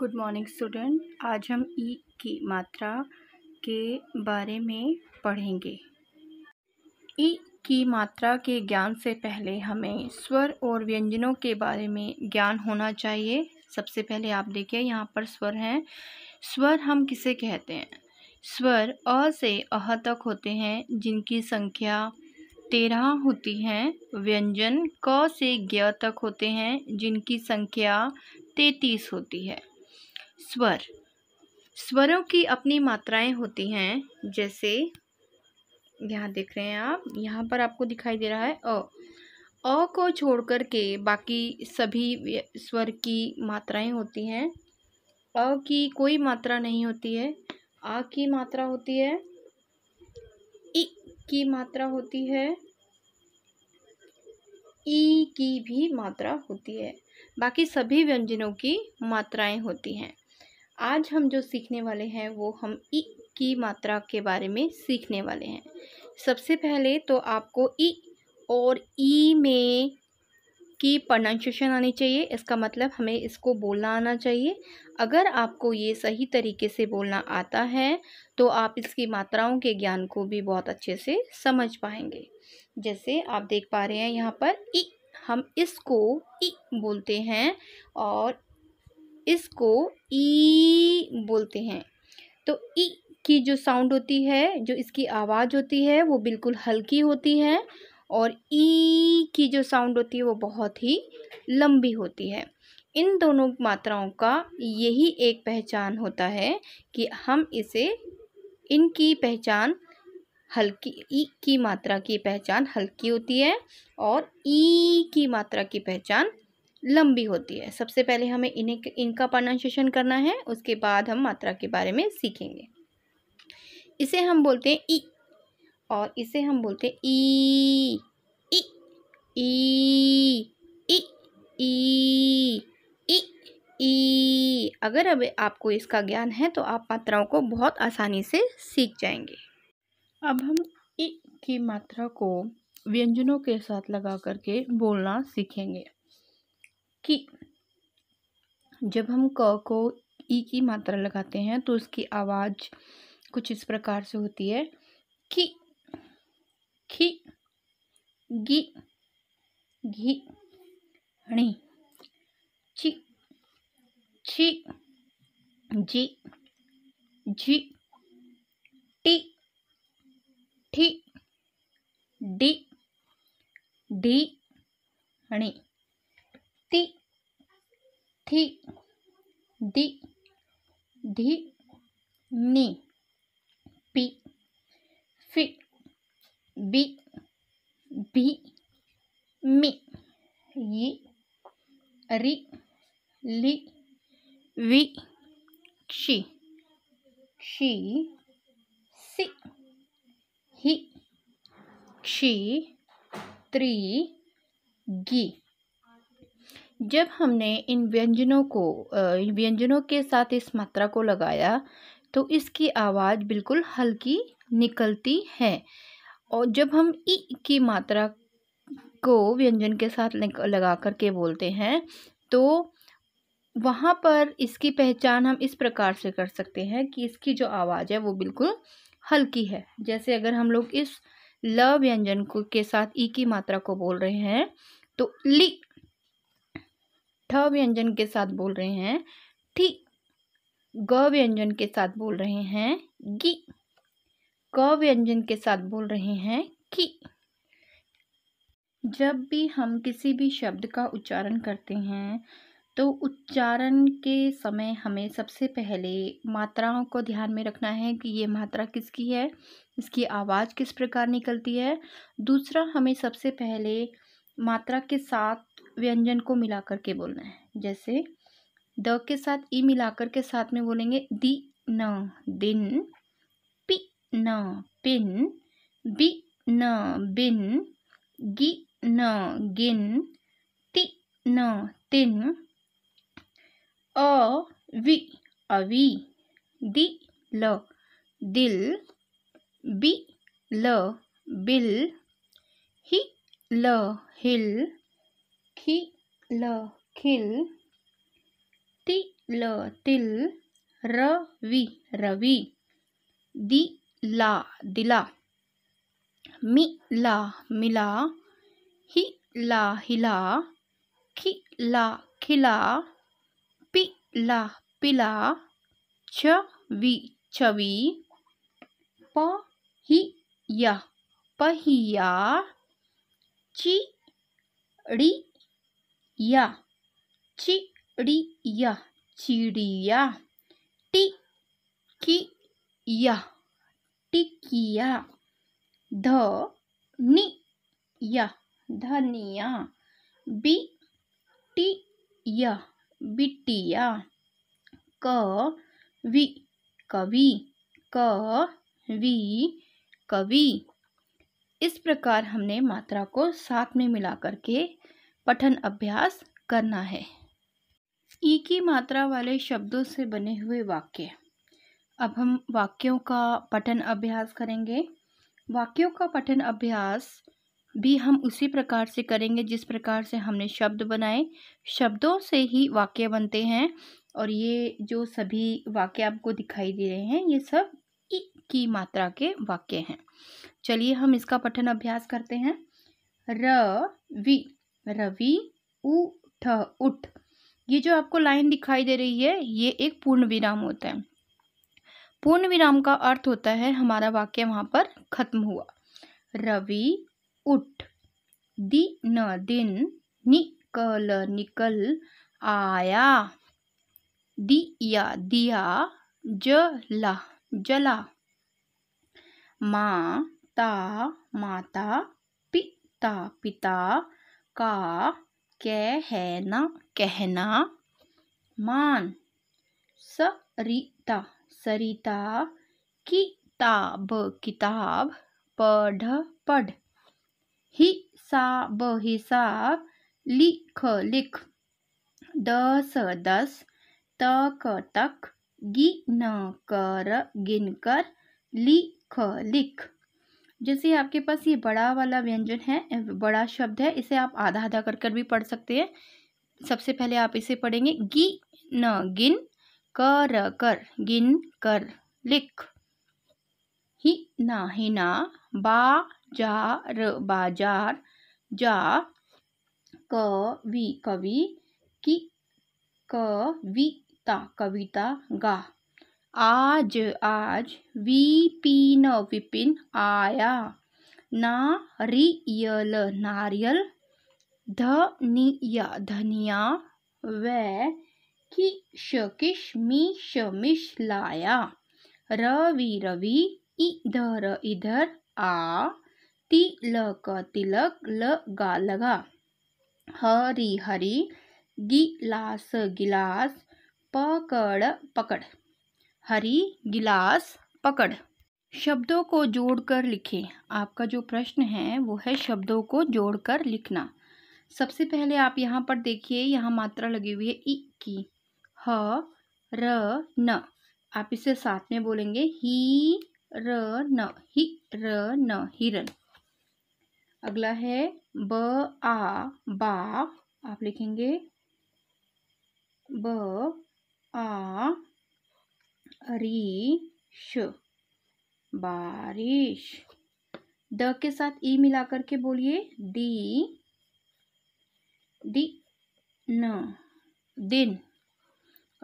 good morning student आज हम ई e की मात्रा के बारे में पढ़ेंगे ई e की मात्रा के ज्ञान से पहले हमें स्वर और व्यंजनों के बारे में ज्ञान होना चाहिए सबसे पहले आप देखिए यहाँ पर स्वर हैं स्वर हम किसे कहते हैं स्वर अ से अह तक होते हैं जिनकी संख्या तेरह होती हैं व्यंजन क से ग्य तक होते हैं जिनकी संख्या तैतीस होती है स्वर स्वरों की अपनी मात्राएं होती हैं जैसे यहाँ देख रहे हैं आप यहाँ पर आपको दिखाई दे रहा है अ अ को छोड़कर के बाकी सभी स्वर की मात्राएं होती हैं अ की कोई मात्रा नहीं होती है आ की मात्रा होती है इ की मात्रा होती है ई की भी मात्रा होती है बाकी सभी व्यंजनों की मात्राएं होती हैं आज हम जो सीखने वाले हैं वो हम ई की मात्रा के बारे में सीखने वाले हैं सबसे पहले तो आपको ई और ई में की प्रोनाउंसिएशन आनी चाहिए इसका मतलब हमें इसको बोलना आना चाहिए अगर आपको ये सही तरीके से बोलना आता है तो आप इसकी मात्राओं के ज्ञान को भी बहुत अच्छे से समझ पाएंगे जैसे आप देख पा रहे हैं यहाँ पर इ हम इसको इ बोलते हैं और इसको ई बोलते हैं तो ई की जो साउंड होती है जो इसकी आवाज़ होती है वो बिल्कुल हल्की होती है और ई की जो साउंड होती है वो बहुत ही लंबी होती है इन दोनों मात्राओं का यही एक पहचान होता है कि हम इसे इनकी पहचान हल्की ई की मात्रा की पहचान हल्की होती है और ई की मात्रा की पहचान लंबी होती है सबसे पहले हमें इन्हें इनका प्रोनाउंसिएशन करना है उसके बाद हम मात्रा के बारे में सीखेंगे इसे हम बोलते हैं ई और इसे हम बोलते हैं ई ई ई ई ई ई अगर अब आपको इसका ज्ञान है तो आप मात्राओं को बहुत आसानी से सीख जाएंगे अब हम ई की मात्रा को व्यंजनों के साथ लगा करके बोलना सीखेंगे कि जब हम क को ई की मात्रा लगाते हैं तो उसकी आवाज़ कुछ इस प्रकार से होती है कि खी गी घी णी ची ची जी जी टी ठी डी डी हणी ती थी दी धी नी पी फी बी भी मी यी री ली वी क्षि क्षि सी ही क्षि त्री गी जब हमने इन व्यंजनों को व्यंजनों के साथ इस मात्रा को लगाया तो इसकी आवाज़ बिल्कुल हल्की निकलती है और जब हम ई की मात्रा को व्यंजन के साथ लगा कर के बोलते हैं तो वहाँ पर इसकी पहचान हम इस प्रकार से कर सकते हैं कि इसकी जो आवाज़ है वो बिल्कुल हल्की है जैसे अगर हम लोग इस ल व्यंजन को के साथ ई की मात्रा को बोल रहे हैं तो ली ठ व्यंजन के साथ बोल रहे हैं ठी ग व्यंजन के साथ बोल रहे हैं गी क व्यंजन के साथ बोल रहे हैं कि जब भी हम किसी भी शब्द का उच्चारण करते हैं तो उच्चारण के समय हमें सबसे पहले मात्राओं को ध्यान में रखना है कि ये मात्रा किसकी है इसकी आवाज़ किस प्रकार निकलती है दूसरा हमें सबसे पहले मात्रा के साथ व्यंजन को मिला के बोलना है जैसे द के साथ ई मिलाकर के साथ में बोलेंगे दी न दिन पी न पिन बी न बिन गी न गिन ती न तिन अ वि अवी दी ल दिल बी ल बिल ही ल हिल खी खिल ति तिल रवि रवि दि दिला मि मिला हि हिला खि खिला पि पिला छ छवि प पहिया ची ड़ी या चिड़िया चिड़िया टी की या टिकिया या धनिया बी टी या बिटिया क बिटिया कवि क कवि कवि इस प्रकार हमने मात्रा को साथ में मिला करके पठन अभ्यास करना है ई की मात्रा वाले शब्दों से बने हुए वाक्य अब हम वाक्यों का पठन अभ्यास करेंगे वाक्यों का पठन अभ्यास भी हम उसी प्रकार से करेंगे जिस प्रकार से हमने शब्द बनाए शब्दों से ही वाक्य बनते हैं और ये जो सभी वाक्य आपको दिखाई दे रहे हैं ये सब ई की मात्रा के वाक्य हैं चलिए हम इसका पठन अभ्यास करते हैं र वी रवि उठ उठ ये जो आपको लाइन दिखाई दे रही है ये एक पूर्ण विराम होता है पूर्ण विराम का अर्थ होता है हमारा वाक्य वहाँ पर खत्म हुआ रवि उठ न दिन निकल निकल आया दिया दिया जला जला माता माता पिता पिता का है न कहना मान सरिता सरिता किताब किताब पढ़ पढ़ हिसाब हिसाब लिख लिख दस दस तक तक गिन कर गिन कर लिख लिख जैसे आपके पास ये बड़ा वाला व्यंजन है बड़ा शब्द है इसे आप आधा आधा कर कर भी पढ़ सकते हैं सबसे पहले आप इसे पढ़ेंगे गी न गिन कर कर गिन कर लिख ही ना ना बा जा र बाजार जा कवि कवि की ता कविता गा आज आज विपिन विपिन आया नारियल नारियल धनिया धनिया व किश मिश मिश लाया रवि रवि इधर इधर आ तिलक तिलक लगा लगा हरी हरी गिलास गिलास पकड़ पकड़ हरी गिलास पकड़ शब्दों को जोड़कर लिखें आपका जो प्रश्न है वो है शब्दों को जोड़कर लिखना सबसे पहले आप यहाँ पर देखिए यहाँ मात्रा लगी हुई है इ की ह र न आप इसे साथ में बोलेंगे ही र न ही र न हिरन अगला है ब आ बा आप लिखेंगे ब आ बारिश बारिश द के साथ ई मिलाकर के बोलिए दी दी न दिन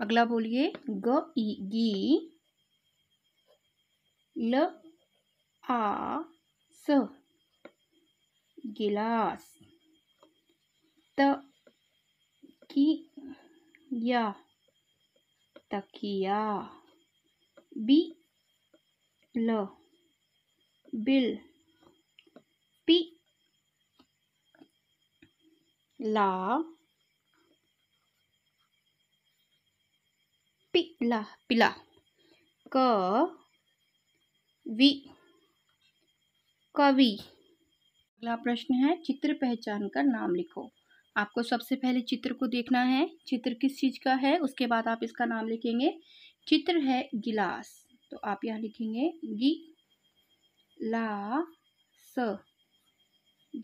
अगला बोलिए ग ई गी ल आ स गिलास त की या तकिया बी ल बिल पी ला पिला पिला क वी कवि अगला प्रश्न है चित्र पहचान कर नाम लिखो आपको सबसे पहले चित्र को देखना है चित्र किस चीज़ का है उसके बाद आप इसका नाम लिखेंगे चित्र है गिलास तो आप यहाँ लिखेंगे गि ला स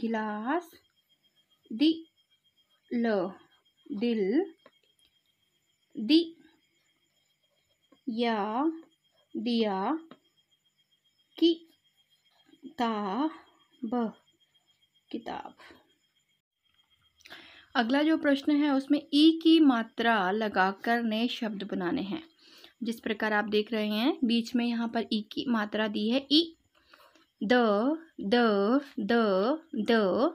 गिलास दि ल दिल दि या दिया कि ताब किताब अगला जो प्रश्न है उसमें ई की मात्रा लगाकर नए शब्द बनाने हैं जिस प्रकार आप देख रहे हैं बीच में यहाँ पर ई e की मात्रा दी है ई e, द द द द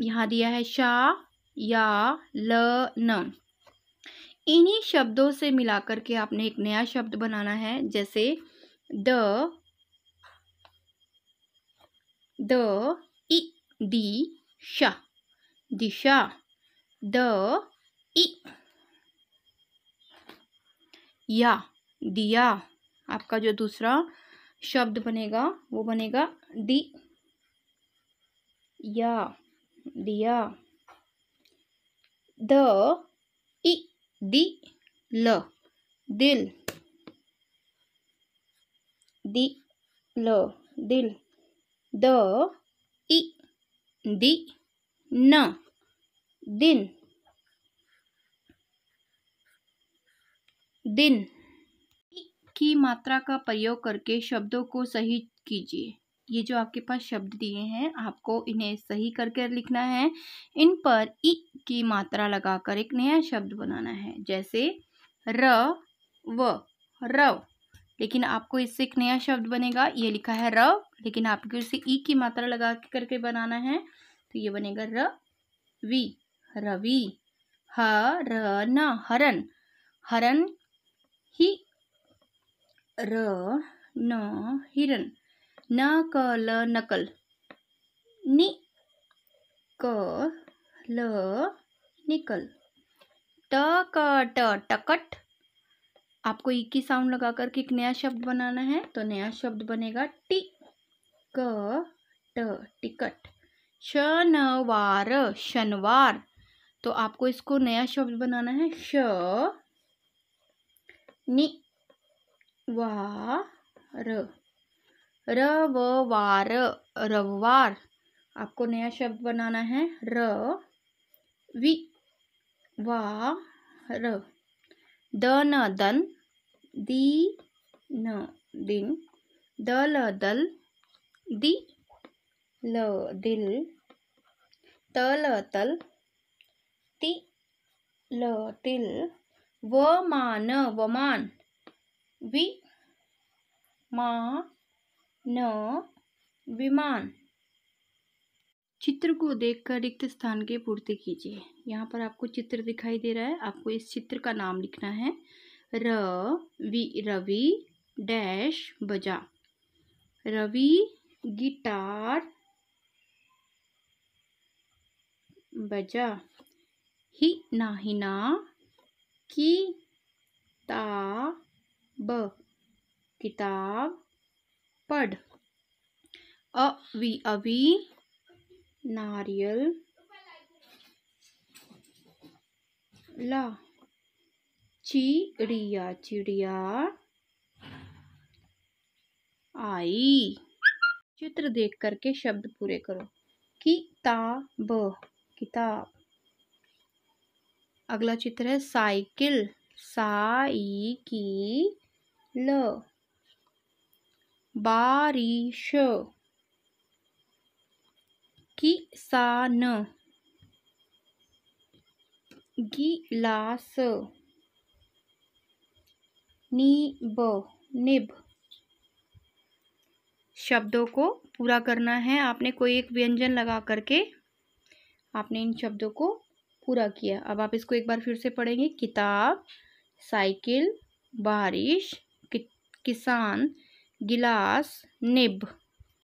यहाँ दिया है शा या ल न इन्हीं शब्दों से मिलाकर के आपने एक नया शब्द बनाना है जैसे द द इ दी शा दिशा द इ या दिया आपका जो दूसरा शब्द बनेगा वो बनेगा दी या दिया द इ दी ल दिल दी ल दिल द इ दी न दिन दिन की मात्रा का प्रयोग करके शब्दों को सही कीजिए ये जो आपके पास शब्द दिए हैं आपको इन्हें सही करके लिखना है इन पर इ की मात्रा लगाकर एक नया शब्द बनाना है जैसे र व रव लेकिन आपको इससे एक नया शब्द बनेगा ये लिखा है र लेकिन आपको इसे ई की मात्रा लगा करके बनाना है तो ये बनेगा र वी रवि ह र न हरन हरन ही र न हिरन न क ल नकल नि क ल निकल ट क ट टकट आपको एक ही साउंड लगा करके एक नया शब्द बनाना है तो नया शब्द बनेगा टी क ट टिकट शनवार शनवार तो आपको इसको नया शब्द बनाना है श नि वार र व वार रववार आपको नया शब्द बनाना है र वि वा र न दन दी न दिन द ल दल दी ल दिल त ल तल ति ल तिल वमान वमान वि मा न विमान चित्र को देखकर रिक्त स्थान की पूर्ति कीजिए यहाँ पर आपको चित्र दिखाई दे रहा है आपको इस चित्र का नाम लिखना है र वि रवि डैश बजा रवि गिटार बजा ही ना ही ना किताब किताब पढ़ अवी अभी नारियल ला चिड़िया चिड़िया आई चित्र देख करके शब्द पूरे करो किताब किताब अगला चित्र है साइकिल साई की ल बारिश सान गिलास निब निब शब्दों को पूरा करना है आपने कोई एक व्यंजन लगा करके आपने इन शब्दों को पूरा किया अब आप इसको एक बार फिर से पढ़ेंगे किताब साइकिल बारिश कि, किसान गिलास निब